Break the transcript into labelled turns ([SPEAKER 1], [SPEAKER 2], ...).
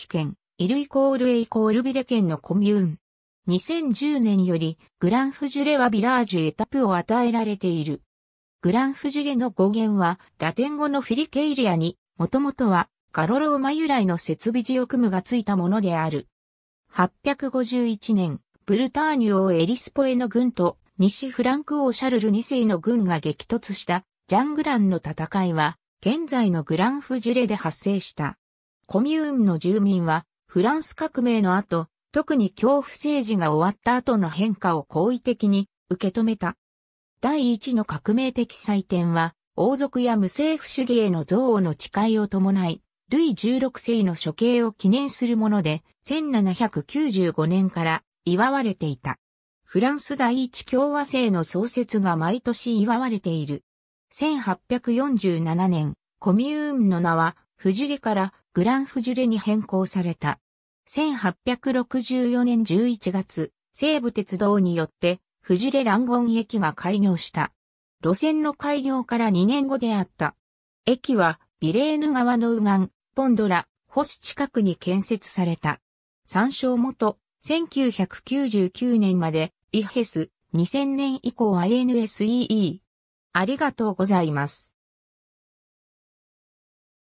[SPEAKER 1] キ県、イルイコールエイコールビレ県のコミューン。2010年より、グランフジュレはビラージュエタプを与えられている。グランフジュレの語源は、ラテン語のフィリケイリアに、もともとは、ガロローマ由来の設備ジオクムがついたものである。851年、ブルターニュ王エリスポエの軍と、西フランク王シャルル2世の軍が激突した、ジャングランの戦いは、現在のグランフジュレで発生した。コミューンの住民は、フランス革命の後、特に恐怖政治が終わった後の変化を好意的に受け止めた。第一の革命的祭典は、王族や無政府主義への憎悪の誓いを伴い、ルイ16世の処刑を記念するもので、1795年から祝われていた。フランス第一共和制の創設が毎年祝われている。1847年、コミューンの名はフジュレからグランフジュレに変更された。1864年11月、西武鉄道によってフジュレランゴン駅が開業した。路線の開業から2年後であった。駅はビレーヌ川の右岸、ポンドラ、ホス近くに建設された。参照元、1999年まで、イヘス、2000年以降 i n s e e ありがとうございます。